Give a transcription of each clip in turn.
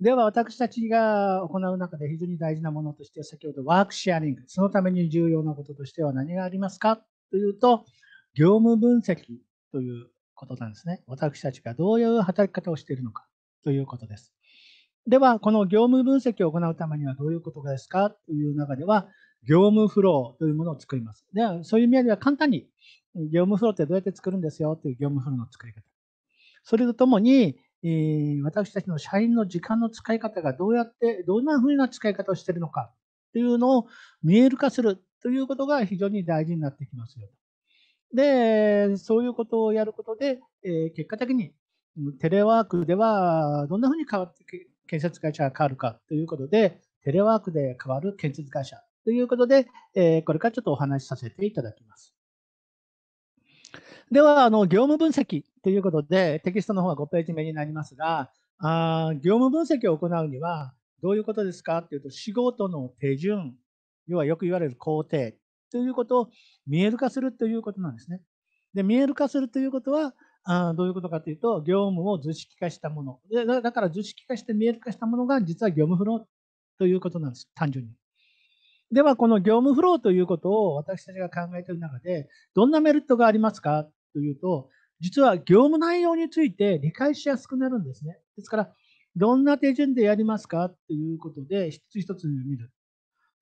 では私たちが行う中で非常に大事なものとして先ほどワークシェアリングそのために重要なこととしては何がありますかというと業務分析ということなんですね私たちがどういう働き方をしているのかということですではこの業務分析を行うためにはどういうことですかという中では業務フローというものを作りますではそういう意味では簡単に業務フローってどうやって作るんですよという業務フローの作り方それとともにえー、私たちの社員の時間の使い方がどうやって、どんなふうな使い方をしているのかというのを見える化するということが非常に大事になってきますよ。で、そういうことをやることで、えー、結果的にテレワークではどんなふうに変わって建設会社が変わるかということで、テレワークで変わる建設会社ということで、えー、これからちょっとお話しさせていただきます。では、あの、業務分析ということで、テキストの方は5ページ目になりますが、あ業務分析を行うには、どういうことですかっていうと、仕事の手順、要はよく言われる工程ということを見える化するということなんですね。で、見える化するということは、あどういうことかというと、業務を図式化したもの。でだから図式化して見える化したものが、実は業務フローということなんです、単純に。では、この業務フローということを私たちが考えている中で、どんなメリットがありますかというと、実は業務内容について理解しやすくなるんですね。ですから、どんな手順でやりますかということで、一つ一つ見る。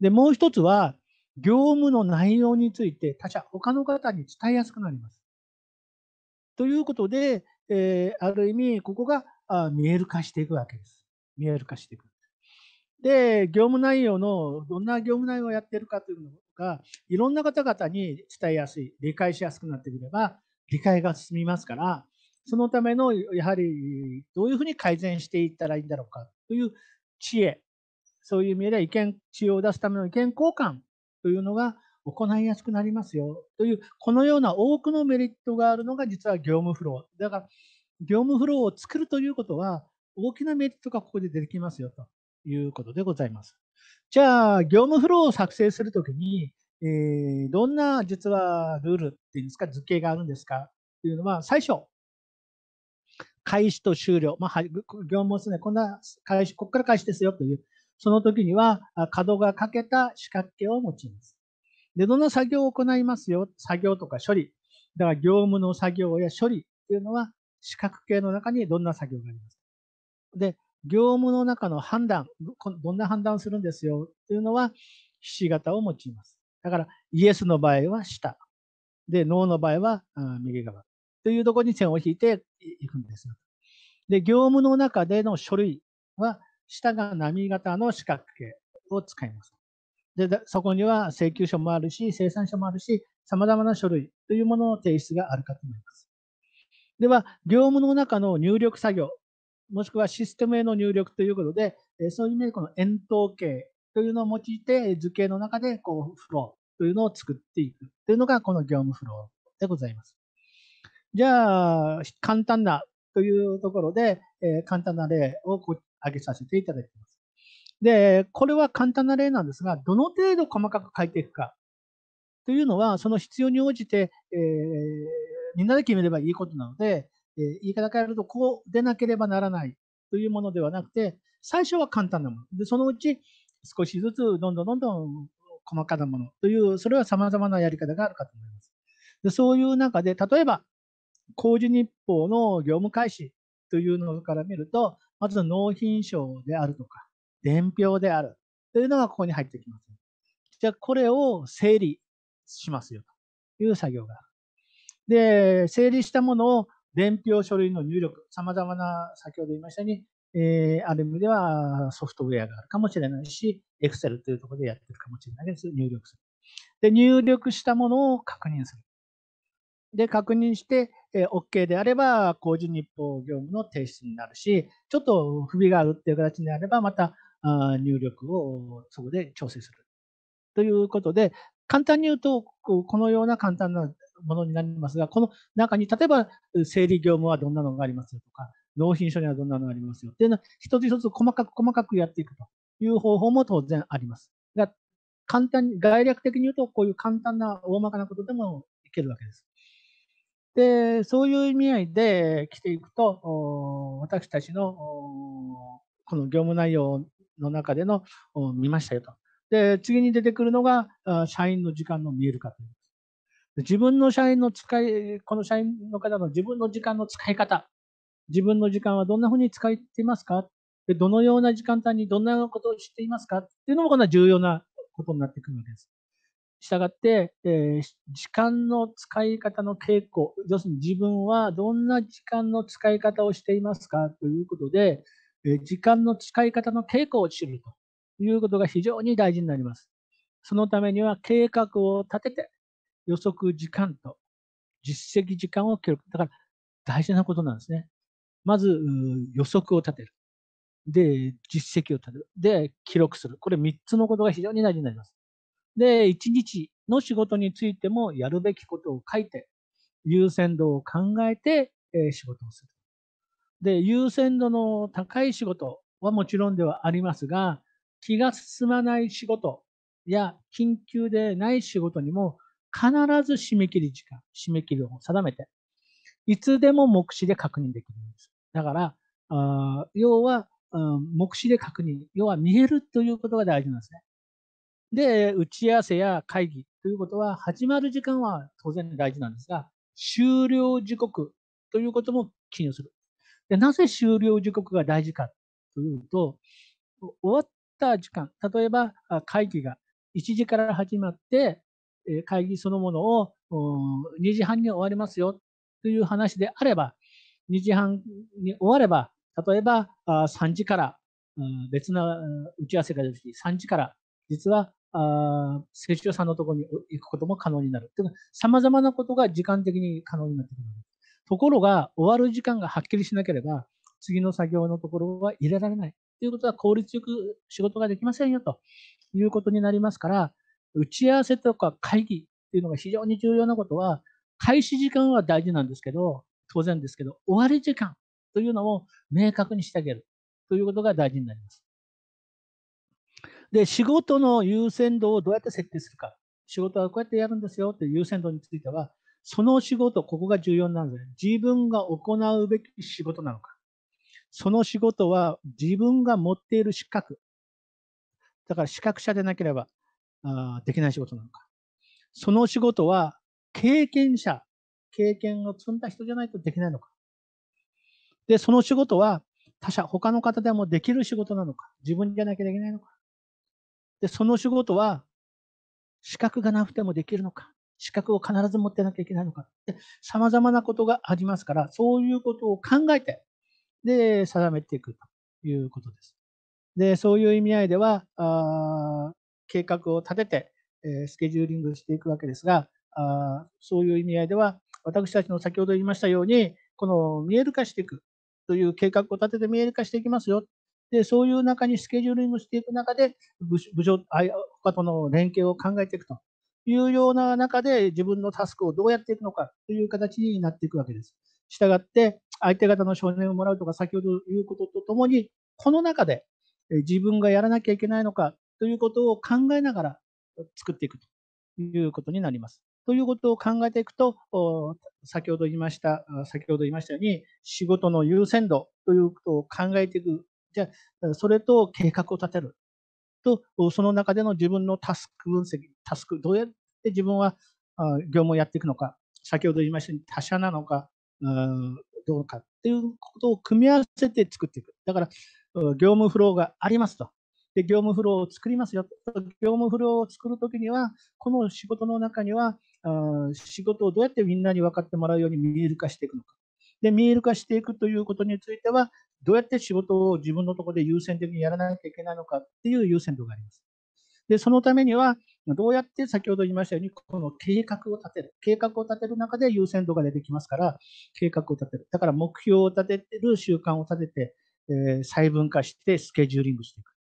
で、もう一つは、業務の内容について他者、他の方に伝えやすくなります。ということで、えー、ある意味、ここが見える化していくわけです。見える化していく。で、業務内容の、どんな業務内容をやってるかというのが、いろんな方々に伝えやすい、理解しやすくなってくれば、理解が進みますから、そのための、やはり、どういうふうに改善していったらいいんだろうかという知恵、そういう意味では意見、知恵を出すための意見交換というのが行いやすくなりますよという、このような多くのメリットがあるのが実は業務フロー。だから、業務フローを作るということは、大きなメリットがここで出てきますよということでございます。じゃあ、業務フローを作成するときに、えー、どんな実はルールっていうんですか、図形があるんですかっていうのは、最初、開始と終了。まあ、業務をですね、こんな開始、ここから開始ですよという、その時には、角が欠けた四角形を用います。で、どんな作業を行いますよ。作業とか処理。だから、業務の作業や処理っていうのは、四角形の中にどんな作業があります。で、業務の中の判断、どんな判断をするんですよっていうのは、ひし形を用います。だから、イエスの場合は下。で、ノーの場合は右側。というところに線を引いていくんですよ。で、業務の中での書類は、下が波形の四角形を使います。で、そこには請求書もあるし、生産書もあるし、様々な書類というものの提出があるかと思います。では、業務の中の入力作業、もしくはシステムへの入力ということで、そういう意味でこの円筒形というのを用いて図形の中でこうフローというのを作っていくというのがこの業務フローでございます。じゃあ、簡単なというところで、えー、簡単な例を挙げさせていただきます。で、これは簡単な例なんですが、どの程度細かく書いていくかというのは、その必要に応じて、えー、みんなで決めればいいことなので、えー、言い方変えると、こうでなければならないというものではなくて、最初は簡単なもの。で、そのうち、少しずつどんどんどんどん細かなものという、それは様々なやり方があるかと思います。でそういう中で、例えば、工事日報の業務開始というのから見ると、まず納品証であるとか、伝票であるというのがここに入ってきます。じゃあ、これを整理しますよという作業がある。で、整理したものを伝票書類の入力、様々な、先ほど言いましたように、えー、RM ではソフトウェアがあるかもしれないし、Excel というところでやってるかもしれないです。入力する。で、入力したものを確認する。で、確認して、えー、OK であれば、工事日報業務の提出になるし、ちょっと不備があるっていう形であれば、またあ入力をそこで調整する。ということで、簡単に言うと、このような簡単なものになりますが、この中に例えば整理業務はどんなのがありますとか、納品書にはどんなのがありますよっていうのは、一つ一つ細かく細かくやっていくという方法も当然あります。が簡単に、概略的に言うと、こういう簡単な大まかなことでもいけるわけです。で、そういう意味合いで来ていくと、私たちのこの業務内容の中での見ましたよと。で、次に出てくるのが、社員の時間の見える化という。自分の社員の使い、この社員の方の自分の時間の使い方自分の時間はどんなふうに使っていますかでどのような時間帯にどんなことをしていますかっていうのもこんな重要なことになってくるわけです。したがって、えー、時間の使い方の傾向、要するに自分はどんな時間の使い方をしていますかということで、えー、時間の使い方の傾向を知るということが非常に大事になります。そのためには計画を立てて予測時間と実績時間を記録。だから大事なことなんですね。まず予測を立てる。で、実績を立てる。で、記録する。これ3つのことが非常に大事になります。で、1日の仕事についてもやるべきことを書いて、優先度を考えて、え仕事をする。で、優先度の高い仕事はもちろんではありますが、気が進まない仕事や緊急でない仕事にも必ず締め切り時間、締め切りを定めて、いつでも目視で確認できるんです。だから、あ要は、目視で確認、要は見えるということが大事なんですね。で、打ち合わせや会議ということは、始まる時間は当然大事なんですが、終了時刻ということも記入する。でなぜ終了時刻が大事かというと、終わった時間、例えば会議が1時から始まって、会議そのものを2時半に終わりますよという話であれば、2時半に終われば、例えば3時から、別な打ち合わせが出てきて、3時から、実は、成長さんのところに行くことも可能になる。というか、様々なことが時間的に可能になってくる。ところが、終わる時間がはっきりしなければ、次の作業のところは入れられない。ということは効率よく仕事ができませんよということになりますから、打ち合わせとか会議っていうのが非常に重要なことは、開始時間は大事なんですけど、当然ですけど、終わり時間というのを明確にしてあげるということが大事になります。で、仕事の優先度をどうやって設定するか。仕事はこうやってやるんですよという優先度については、その仕事、ここが重要なんですね。自分が行うべき仕事なのか。その仕事は自分が持っている資格。だから資格者でなければあできない仕事なのか。その仕事は経験者経験を積んだ人じゃないとできないのか。で、その仕事は他者、他の方でもできる仕事なのか。自分じゃなきゃできないのか。で、その仕事は資格がなくてもできるのか。資格を必ず持ってなきゃいけないのか。で、様々なことがありますから、そういうことを考えて、で、定めていくということです。で、そういう意味合いでは、あ計画を立てて、えー、スケジューリングしていくわけですが、あそういう意味合いでは、私たちの先ほど言いましたように、この見える化していくという計画を立てて見える化していきますよ。で、そういう中にスケジューリングしていく中で、部署、他との連携を考えていくというような中で、自分のタスクをどうやっていくのかという形になっていくわけです。したがって、相手方の承認をもらうとか、先ほど言うこととともに、この中で自分がやらなきゃいけないのかということを考えながら作っていくということになります。ということを考えていくと、先ほど言いました、先ほど言いましたように、仕事の優先度ということを考えていく。じゃあ、それと計画を立てる。と、その中での自分のタスク分析、タスク、どうやって自分は業務をやっていくのか、先ほど言いましたように他者なのか、どうかっていうことを組み合わせて作っていく。だから、業務フローがありますと。で、業務フローを作りますよ。業務フローを作るときには、この仕事の中には、仕事をどうやってみんなに分かってもらうように見える化していくのか。で、見える化していくということについては、どうやって仕事を自分のところで優先的にやらなきゃいけないのかっていう優先度があります。で、そのためには、どうやって先ほど言いましたように、この計画を立てる。計画を立てる中で優先度が出てきますから、計画を立てる。だから目標を立ててる、習慣を立てて、えー、細分化してスケジューリングしていく。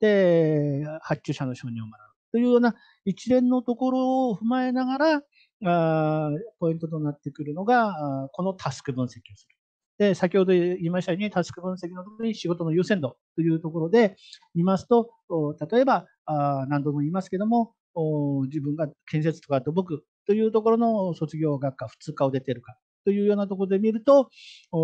で、発注者の承認をらう。というような一連のところを踏まえながら、ポイントとなってくるのがこのタスク分析をする。で、先ほど言いましたように、タスク分析のところに仕事の優先度というところで見ますと、例えば、何度も言いますけども、自分が建設とか土木というところの卒業学科、普通科を出ているかというようなところで見ると、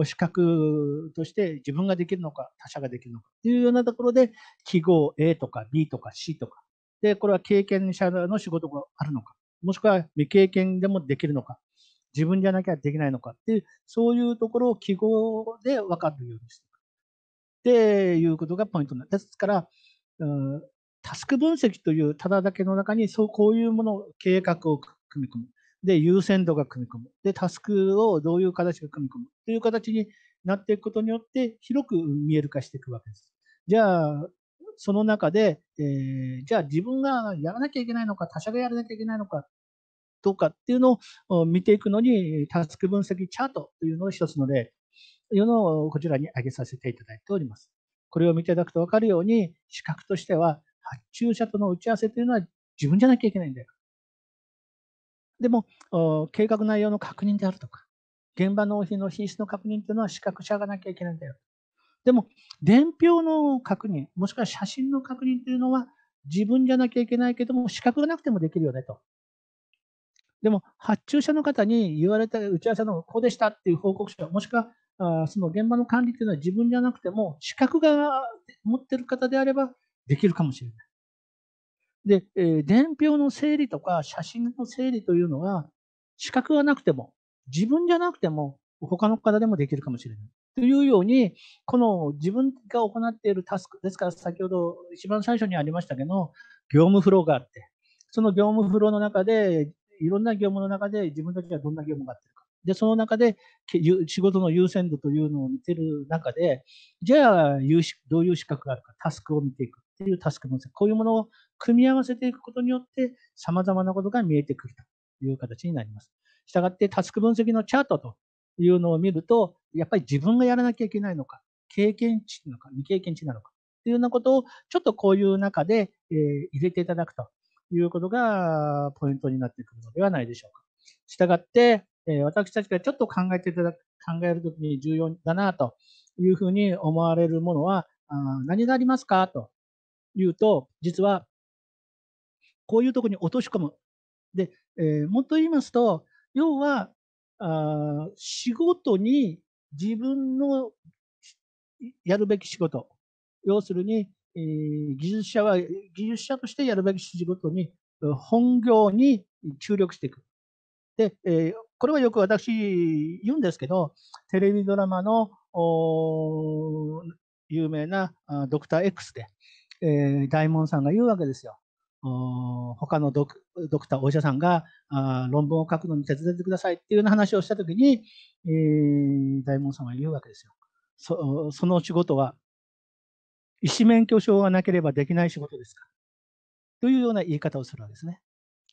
資格として自分ができるのか、他者ができるのかというようなところで、記号 A とか B とか C とかで、これは経験者の仕事があるのか、もしくは未経験でもできるのか、自分じゃなきゃできないのかっていう、そういうところを記号で分かるようにしていく。っていうことがポイントなんです。ですから、うん、タスク分析というただだけの中に、そう、こういうものを計画を組み込む。で、優先度が組み込む。で、タスクをどういう形が組み込む。という形になっていくことによって、広く見える化していくわけです。じゃあ、その中で、えー、じゃあ自分がやらなきゃいけないのか、他者がやらなきゃいけないのか、どうかっていうのを見ていくのに、タスク分析チャートというのを一つの例というのをこちらに挙げさせていただいております。これを見ていただくと分かるように、資格としては、発注者との打ち合わせというのは自分じゃなきゃいけないんだよ。でも、計画内容の確認であるとか、現場納品の品質の確認というのは資格者がなきゃいけないんだよ。でも、伝票の確認、もしくは写真の確認というのは、自分じゃなきゃいけないけども、資格がなくてもできるよねと。でも、発注者の方に言われた打ち合わせのこうでしたっていう報告書、もしくはあその現場の管理というのは自分じゃなくても、資格が持ってる方であればできるかもしれない。で、えー、伝票の整理とか写真の整理というのは、資格がなくても、自分じゃなくても、他の方でもできるかもしれない。というように、この自分が行っているタスク、ですから先ほど一番最初にありましたけど、業務フローがあって、その業務フローの中で、いろんな業務の中で自分たちはどんな業務があってるか。で、その中で仕事の優先度というのを見てる中で、じゃあどういう資格があるか、タスクを見ていくっていうタスク分析、こういうものを組み合わせていくことによって、様々なことが見えてくるという形になります。したがって、タスク分析のチャートというのを見ると、やっぱり自分がやらなきゃいけないのか、経験値なのか、未経験値なのか、っていうようなことを、ちょっとこういう中で、え入れていただくということがポイントになってくるのではないでしょうか。したがって、え私たちがちょっと考えていただく、考えるときに重要だなというふうに思われるものは、あ何がありますかというと、実は、こういうとこに落とし込む。で、えー、もっと言いますと、要は、仕事に自分のやるべき仕事、要するに、えー、技術者は、技術者としてやるべき仕事に、本業に注力していく。で、えー、これはよく私言うんですけど、テレビドラマの有名なドクター X で、えー、大門さんが言うわけですよ。他のドクター、お医者さんがあ論文を書くのに手伝ってくださいっていうような話をしたときに、えー、大門さんは言うわけですよ。そその仕事は、医師免許証がなければできない仕事ですかというような言い方をするわけですね。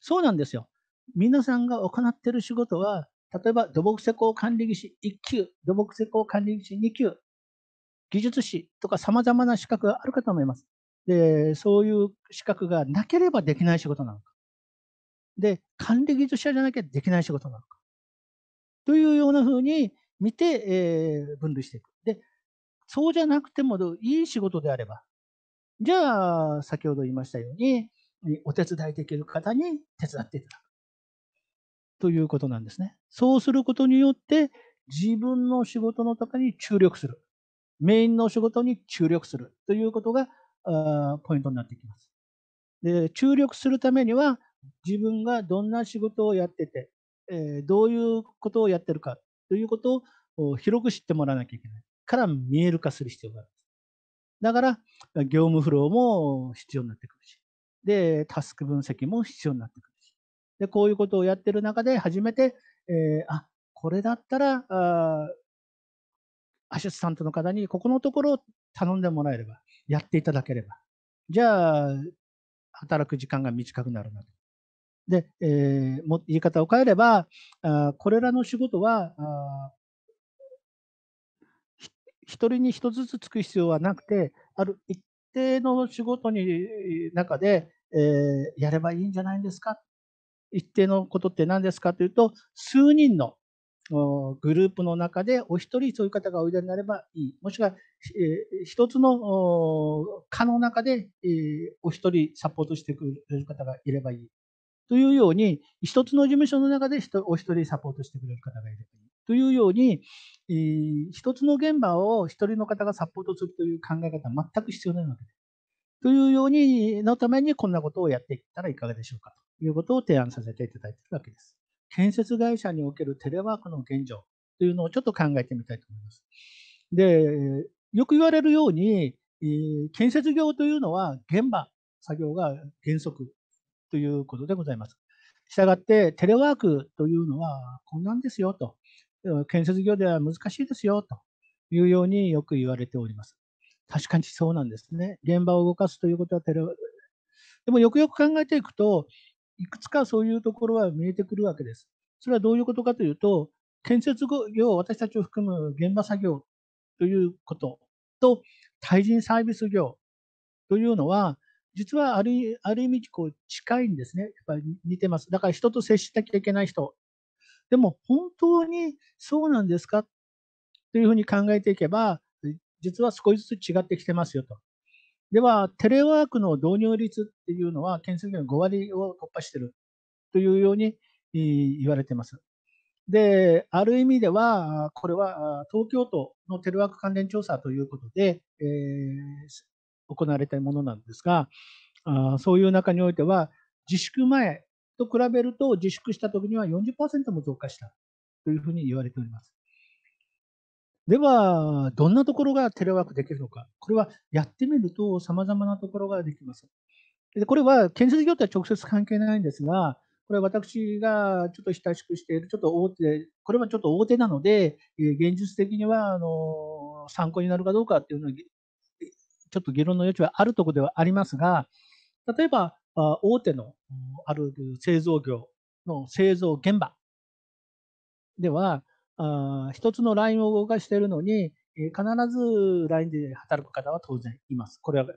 そうなんですよ。皆さんが行っている仕事は、例えば土木施工管理技師1級、土木施工管理技師2級、技術士とか様々な資格があるかと思います。で、そういう資格がなければできない仕事なのか。で、管理技術者じゃなきゃできない仕事なのか。というようなふうに見て、えー、分類していく。で、そうじゃなくてもいい仕事であれば、じゃあ、先ほど言いましたように、お手伝いできる方に手伝っていただく。ということなんですね。そうすることによって、自分の仕事の中に注力する。メインの仕事に注力するということがポイントになってきます。で注力するためには自分がどんな仕事をやってて、えどういうことをやってるかということを広く知ってもらわなきゃいけないから見える化する必要があるんです。だから業務フローも必要になってくるし、でタスク分析も必要になってくるし、でこういうことをやってる中で初めて、えー、あこれだったらあアシスタントの方にここのところを頼んでもらえればやっていただければ。じゃあ、働く時間が短くなるなと。で、えー、も言い方を変えれば、あこれらの仕事は、あ一人に一つずつつく必要はなくて、ある一定の仕事に中で、えー、やればいいんじゃないんですか一定のことって何ですかというと、数人のグループの中でお一人そういう方がおいでになればいい、もしくは、一つの課の中で、お一人サポートしてくれる方がいればいいというように、一つの事務所の中でお一人サポートしてくれる方がいればいいというように、一つの現場を一人の方がサポートするという考え方は全く必要ないわけです。というようにのためにこんなことをやっていったらいかがでしょうかということを提案させていただいているわけです。建設会社におけるテレワークの現状というのをちょっと考えてみたいと思います。で、よく言われるように、建設業というのは現場、作業が原則ということでございます。したがって、テレワークというのは困難ですよと、建設業では難しいですよというようによく言われております。確かにそうなんですね。現場を動かすということはテレワーク。でもよくよく考えていくと、いくつかそういうところは見えてくるわけです。それはどういうことかというと、建設業、私たちを含む現場作業ということと、対人サービス業というのは、実はあるある意味こう近いんですね。やっぱり似てます。だから人と接しなきゃいけない人。でも本当にそうなんですかというふうに考えていけば、実は少しずつ違ってきてますよと。では、テレワークの導入率っていうのは、建設業の5割を突破しているというように言われています。で、ある意味では、これは東京都のテレワーク関連調査ということで、えー、行われたものなんですが、そういう中においては、自粛前と比べると、自粛した時には40%も増加したというふうに言われております。では、どんなところがテレワークできるのか。これはやってみると様々なところができます。でこれは建設業とは直接関係ないんですが、これは私がちょっと親しくしている、ちょっと大手、これはちょっと大手なので、現実的にはあの参考になるかどうかっていうのは、ちょっと議論の余地はあるところではありますが、例えば大手のある製造業の製造現場では、一つのラインを動かしているのに、必ずラインで働く方は当然います。これは、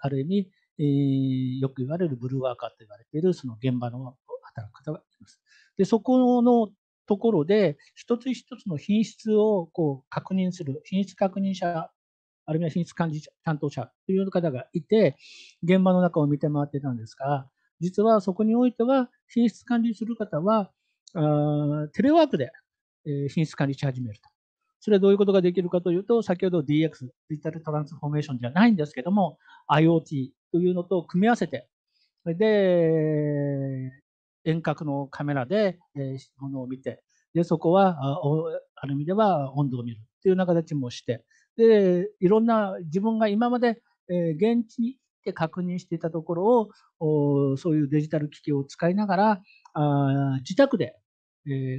ある意味、よく言われるブルーワーカーと言われているその現場の働く方がいます。で、そこのところで、一つ一つの品質をこう確認する、品質確認者、あるいは品質管理担当者という方がいて、現場の中を見て回ってたんですが、実はそこにおいては、品質管理する方は、テレワークで品質管理し始めると。それはどういうことができるかというと、先ほど DX、デジタルトランスフォーメーションじゃないんですけども、IoT というのと組み合わせて、それで、遠隔のカメラでものを見て、で、そこは、ある意味では温度を見るというような形もして、で、いろんな自分が今まで現地に行って確認していたところを、そういうデジタル機器を使いながら、自宅で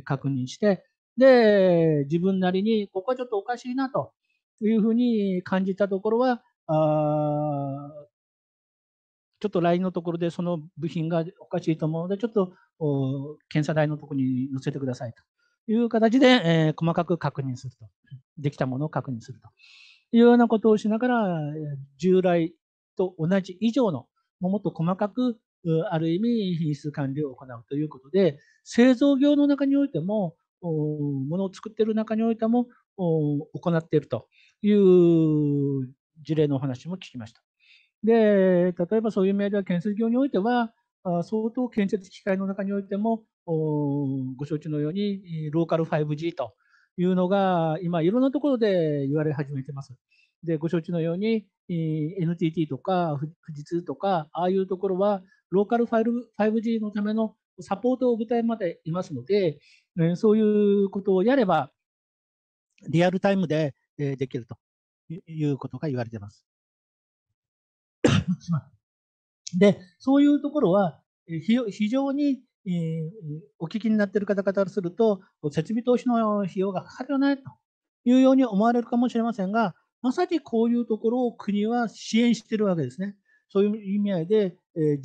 確認して、で、自分なりに、ここはちょっとおかしいなというふうに感じたところは、あちょっと LINE のところでその部品がおかしいと思うので、ちょっと検査台のところに載せてくださいという形で、えー、細かく確認すると。できたものを確認するというようなことをしながら、従来と同じ以上の、もっと細かく、ある意味品質管理を行うということで、製造業の中においても、ものを作っている中においても行っているという事例のお話も聞きました。で、例えばそういう面では建設業においては、相当建設機械の中においても、ご承知のようにローカル 5G というのが今いろんなところで言われ始めてます。で、ご承知のように NTT とか富士通とか、ああいうところはローカル 5G のためのサポートを舞台までいますので、えそういうことをやれば、リアルタイムで、えできるということが言われています。で、そういうところは、非常に、えお聞きになっている方々からすると、設備投資の費用がかかるよねというように思われるかもしれませんが、まさにこういうところを国は支援しているわけですね。そういう意味合いで、え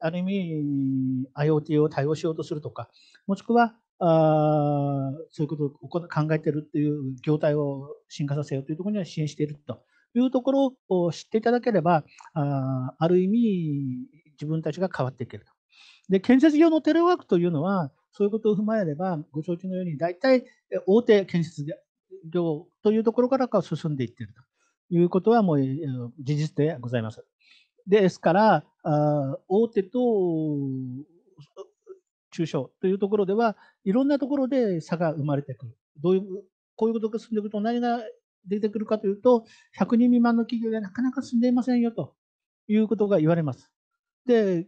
ある意味 IoT を対応しようとするとか、もしくはあそういうことを考えているという業態を進化させようというところには支援しているというところを知っていただければ、あある意味自分たちが変わっていけると。で建設業のテレワークというのは、そういうことを踏まえれば、ご承知のように、大体大手建設業というところから進んでいっているということは、もう事実でございます。ですから、大手と中小というところでは、いろんなところで差が生まれてくる。どういうこういうことが進んでいくと何が出てくるかというと、100人未満の企業でなかなか進んでいませんよということが言われます。で、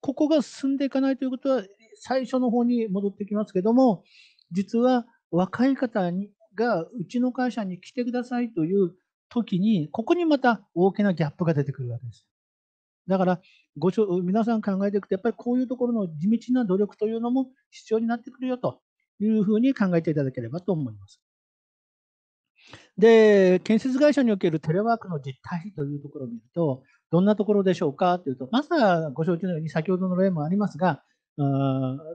ここが進んでいかないということは、最初の方に戻ってきますけども、実は若い方にがうちの会社に来てくださいという時に、ここにまた大きなギャップが出てくるわけです。だから、ご皆さん考えていくと、やっぱりこういうところの地道な努力というのも必要になってくるよというふうに考えていただければと思います。で、建設会社におけるテレワークの実態というところを見ると、どんなところでしょうかというと、まずはご承知のように、先ほどの例もありますが、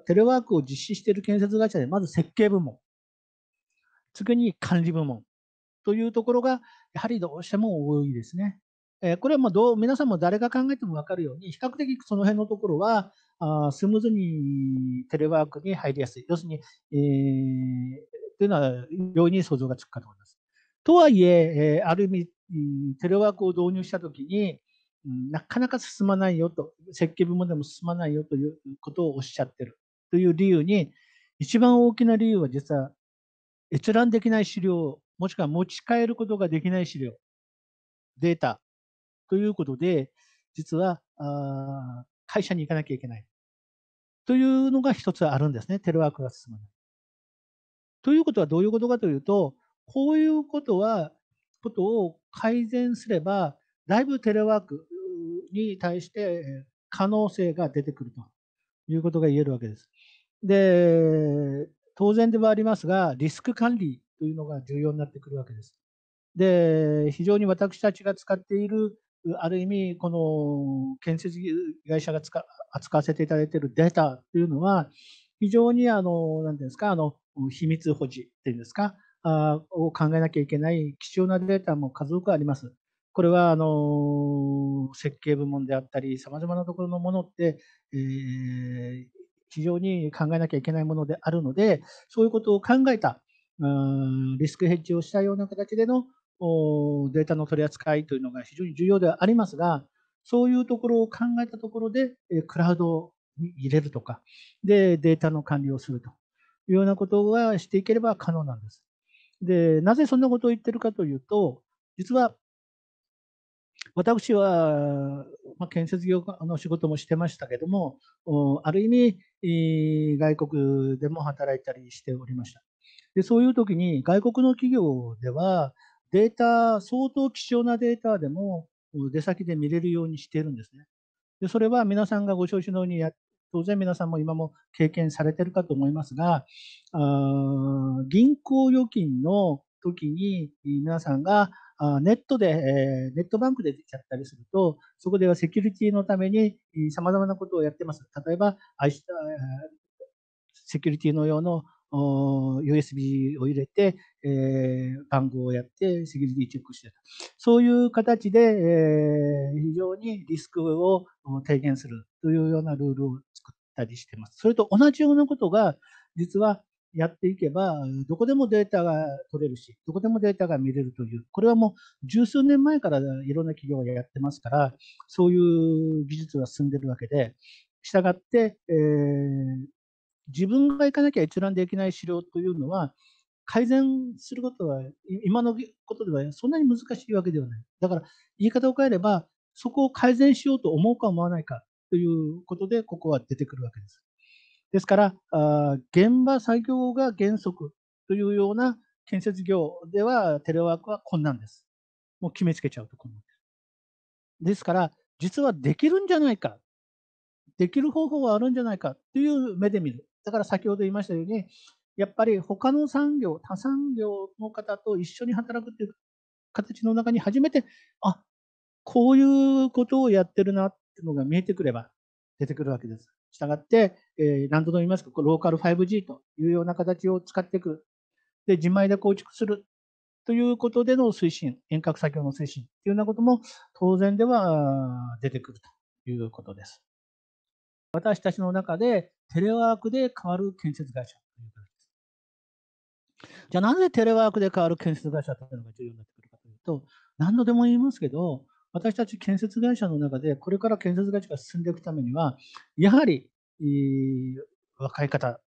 テレワークを実施している建設会社で、まず設計部門、次に管理部門、というところが、やはりどうしても多いですね。えこれはもうどう皆さんも誰が考えても分かるように、比較的その辺のところは、あスムーズにテレワークに入りやすい。要するに、えー、というのは容易に想像がつくかと思います。とはいえ、えある意味、テレワークを導入したときに、なかなか進まないよと、設計部門でも進まないよということをおっしゃってるという理由に、一番大きな理由は実は閲覧できない資料もしくは持ち帰ることができない資料、データということで、実はあ会社に行かなきゃいけない。というのが一つあるんですね。テレワークが進まない。ということはどういうことかというと、こういうことは、ことを改善すれば、だいぶテレワークに対して可能性が出てくるということが言えるわけです。で、当然ではありますが、リスク管理というのが重要になってくるわけです。で、非常に私たちが使っている、ある意味、この建設会社が扱わせていただいているデータというのは、非常に、あの、なんですか、あの、秘密保持っていうんですか、あを考えなきゃいけない貴重なデータも数多くあります。これはあの設計部門であったり、さまざまなところのものって、えー、非常に考えなきゃいけないものであるので、そういうことを考えたリスクヘッジをしたような形でのデータの取り扱いというのが非常に重要ではありますが、そういうところを考えたところで、クラウドに入れるとか、で、データの管理をするというようなことがしていければ可能なんです。で、なぜそんなことを言ってるかというと、実は、私は、まあ、建設業の仕事もしてましたけども、ある意味、外国でも働いたりしておりました。で、そういう時に外国の企業ではデータ、相当貴重なデータでも出先で見れるようにしているんですね。で、それは皆さんがご承知のようにや、当然皆さんも今も経験されてるかと思いますが、あ銀行預金の時に皆さんがネットで、えネットバンクで出ちゃったりすると、そこではセキュリティのために様々なことをやってます。例えば、セキュリティの用の USB を入れて、えー、番号をやってセキュリティチェックしてた。そういう形で、えー、非常にリスクを低減するというようなルールを作ったりしてます。それと同じようなことが、実はやっていけば、どこでもデータが取れるし、どこでもデータが見れるという、これはもう十数年前からいろんな企業がやってますから、そういう技術が進んでるわけで、したがって、えー、自分が行かなきゃ閲覧できない資料というのは、改善することは、今のことではそんなに難しいわけではない。だから、言い方を変えれば、そこを改善しようと思うか思わないかということで、ここは出てくるわけです。ですから、あ現場作業が原則というような建設業では、テレワークは困難です。もう決めつけちゃうと困難です。ですから、実はできるんじゃないか、できる方法はあるんじゃないかという目で見る。だから先ほど言いましたように、やっぱり他の産業、他産業の方と一緒に働くっていう形の中に初めて、あこういうことをやってるなっていうのが見えてくれば出てくるわけです。したがって、えー、何度も言いますが、ローカル 5G というような形を使っていく。で、自前で構築するということでの推進、遠隔作業の推進というようなことも当然では出てくるということです。私たちの中でテレワークで変わる建設会社という形です。じゃあなぜテレワークで変わる建設会社というのが重要になってくるかというと、何度でも言いますけど、私たち建設会社の中で、これから建設会社が進んでいくためには、やはり、えー、若い方、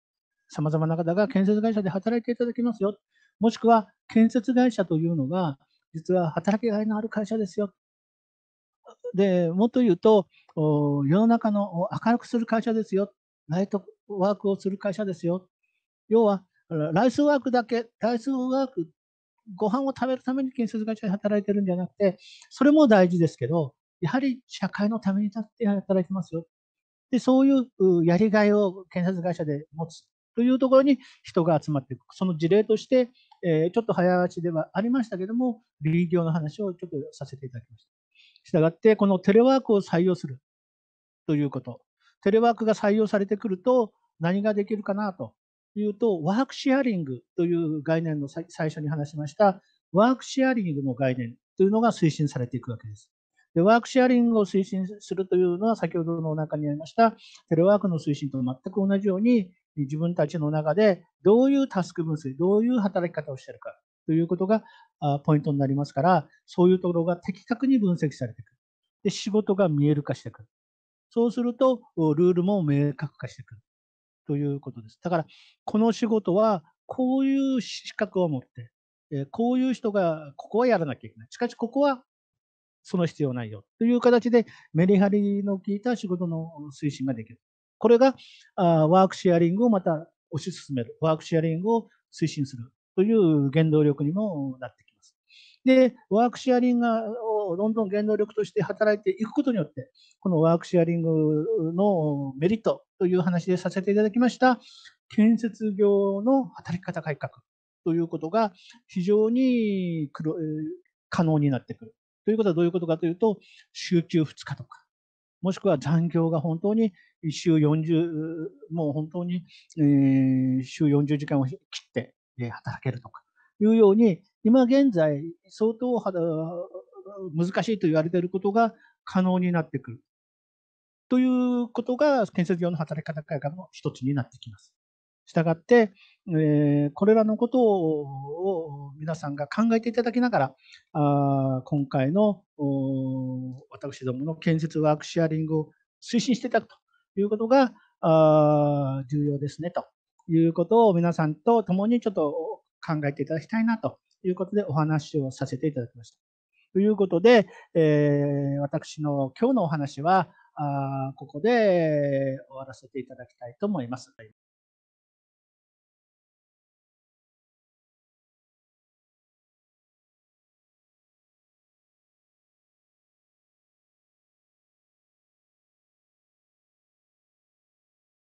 さまざまな方が建設会社で働いていただきますよ。もしくは、建設会社というのが、実は働きがいのある会社ですよ。で、もっと言うと、世の中の明るくする会社ですよ。ライトワークをする会社ですよ。要は、ライスワークだけ、ライスワーク、ご飯を食べるために建設会社で働いてるんじゃなくて、それも大事ですけど、やはり社会のために立って働いてますよ。で、そういうやりがいを建設会社で持つというところに人が集まっていく。その事例として、えちょっと早足ではありましたけども、リ業の話をちょっとさせていただきました。したがって、このテレワークを採用するということ。テレワークが採用されてくると、何ができるかなというと、ワークシェアリングという概念の最初に話しました、ワークシェアリングの概念というのが推進されていくわけです。でワークシェアリングを推進するというのは、先ほどの中にありました、テレワークの推進と全く同じように、自分たちの中でどういうタスク分析、どういう働き方をしているか、ということがポイントになりますから、そういうところが的確に分析されてくる。で、仕事が見える化してくる。そうすると、ルールも明確化してくる。ということです。だから、この仕事は、こういう資格を持って、えこういう人が、ここはやらなきゃいけない。しかし、ここは、その必要ないよ。という形で、メリハリの効いた仕事の推進ができる。これが、あワークシェアリングをまた推し進める。ワークシェアリングを推進する。という原動力にもなってきます。で、ワークシェアリングをどんどん原動力として働いていくことによって、このワークシェアリングのメリットという話でさせていただきました、建設業の働き方改革ということが非常に可能になってくる。ということはどういうことかというと、週休2日とか、もしくは残業が本当に週40、もう本当に、えー、週40時間を切って、働けるとかいうように、今現在、相当難しいと言われていることが可能になってくる。ということが建設業の働き方改革の一つになってきます。したがって、えー、これらのことを皆さんが考えていただきながら、あ今回の私どもの建設ワークシェアリングを推進していただくということがあ重要ですねということを皆さんと共にちょっと考えていただきたいなということでお話をさせていただきました。ということで、えー、私の今日のお話はあここで終わらせていただきたいと思います。